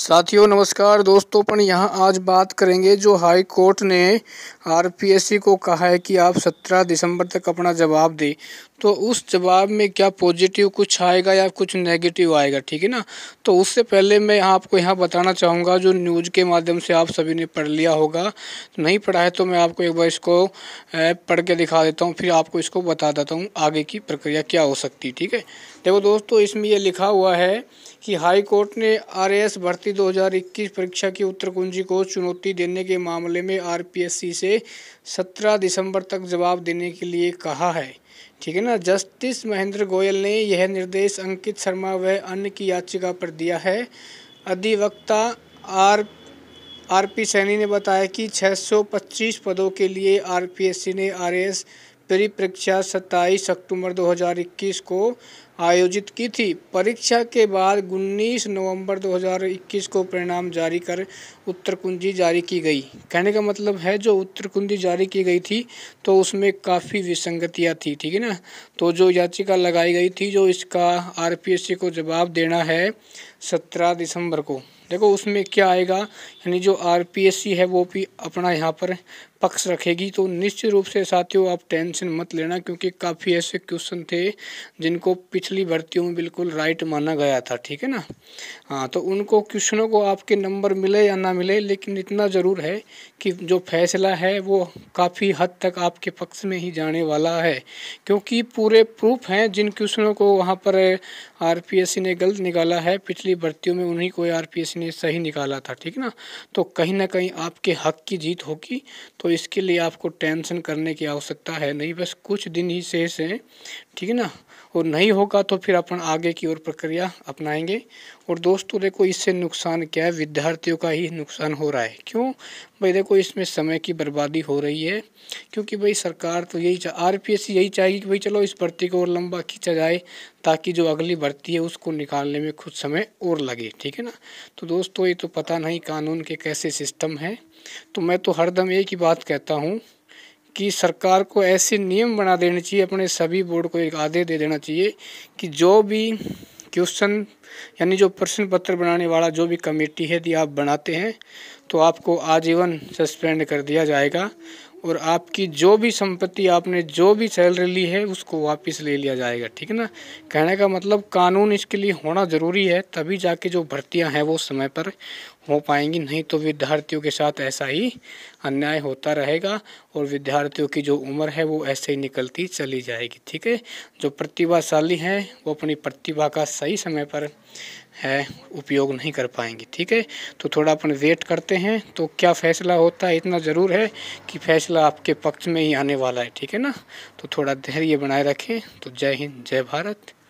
साथियों नमस्कार दोस्तों अपन यहाँ आज बात करेंगे जो हाई कोर्ट ने आरपीएससी को कहा है कि आप 17 दिसंबर तक अपना जवाब दें तो उस जवाब में क्या पॉजिटिव कुछ आएगा या कुछ नेगेटिव आएगा ठीक है ना तो उससे पहले मैं आपको यहाँ बताना चाहूँगा जो न्यूज़ के माध्यम से आप सभी ने पढ़ लिया होगा नहीं पढ़ा है तो मैं आपको एक बार इसको पढ़ के दिखा देता हूँ फिर आपको इसको बता देता हूँ आगे की प्रक्रिया क्या हो सकती है ठीक है देखो दोस्तों इसमें यह लिखा हुआ है कि हाई कोर्ट ने आर भर्ती 2021 परीक्षा की उत्तर कुंजी को चुनौती देने के मामले में आरपीएससी से 17 दिसंबर तक जवाब देने के लिए कहा है ठीक है ना जस्टिस महेंद्र गोयल ने यह निर्देश अंकित शर्मा व अन्य की याचिका पर दिया है अधिवक्ता आर आर पी सैनी ने बताया कि 625 पदों के लिए आरपीएससी ने आरएस परिप्रेक्षा 27 अक्टूबर 2021 को आयोजित की थी परीक्षा के बाद उन्नीस नवंबर 2021 को परिणाम जारी कर उत्तर कुंजी जारी की गई कहने का मतलब है जो उत्तर कुंजी जारी की गई थी तो उसमें काफ़ी विसंगतियाँ थी ठीक है ना तो जो याचिका लगाई गई थी जो इसका आरपीएससी को जवाब देना है सत्रह दिसंबर को देखो उसमें क्या आएगा यानी जो आर है वो भी अपना यहाँ पर पक्ष रखेगी तो निश्चित रूप से साथियों आप टेंशन मत लेना क्योंकि काफ़ी ऐसे क्वेश्चन थे जिनको पिछली भर्तियों में बिल्कुल राइट माना गया था ठीक है ना हाँ तो उनको क्वेश्चनों को आपके नंबर मिले या ना मिले लेकिन इतना ज़रूर है कि जो फैसला है वो काफ़ी हद तक आपके पक्ष में ही जाने वाला है क्योंकि पूरे प्रूफ हैं जिन क्वेश्चनों को वहाँ पर आर ने गलत निकाला है पिछली भर्तियों में उन्हीं को आर ने सही निकाला था ठीक ना तो कहीं ना कहीं आपके हक की जीत होगी तो इसके लिए आपको टेंशन करने की आवश्यकता है नहीं बस कुछ दिन ही शेष हैं ठीक है ना और नहीं होगा तो फिर अपन आगे की ओर प्रक्रिया अपनाएंगे और दोस्तों देखो इससे नुकसान क्या है विद्यार्थियों का ही नुकसान हो रहा है क्यों भाई देखो इसमें समय की बर्बादी हो रही है क्योंकि भाई सरकार तो यही चाह आर पी एस यही चाहेगी कि भाई चलो इस भर्ती को और लंबा खींचा जाए ताकि जो अगली भर्ती है उसको निकालने में कुछ समय और लगे ठीक है ना तो दोस्तों ये तो पता नहीं कानून के कैसे सिस्टम है तो मैं तो हरदम एक ही बात कहता हूँ कि सरकार को ऐसे नियम बना देने चाहिए अपने सभी बोर्ड को एक आदेश दे देना चाहिए कि जो भी क्वेश्चन यानी जो प्रश्न पत्र बनाने वाला जो भी कमेटी है यदि आप बनाते हैं तो आपको आजीवन सस्पेंड कर दिया जाएगा और आपकी जो भी संपत्ति आपने जो भी सैलरी ली है उसको वापस ले लिया जाएगा ठीक है ना कहने का मतलब कानून इसके लिए होना ज़रूरी है तभी जाके जो भर्तियां हैं वो समय पर हो पाएंगी नहीं तो विद्यार्थियों के साथ ऐसा ही अन्याय होता रहेगा और विद्यार्थियों की जो उम्र है वो ऐसे ही निकलती चली जाएगी ठीक है जो प्रतिभाशाली हैं वो अपनी प्रतिभा का सही समय पर है उपयोग नहीं कर पाएंगी ठीक है तो थोड़ा अपन वेट करते हैं तो क्या फ़ैसला होता है इतना ज़रूर है कि फ़ैसला आपके पक्ष में ही आने वाला है ठीक है ना तो थोड़ा धैर्य बनाए रखें तो जय हिंद जय भारत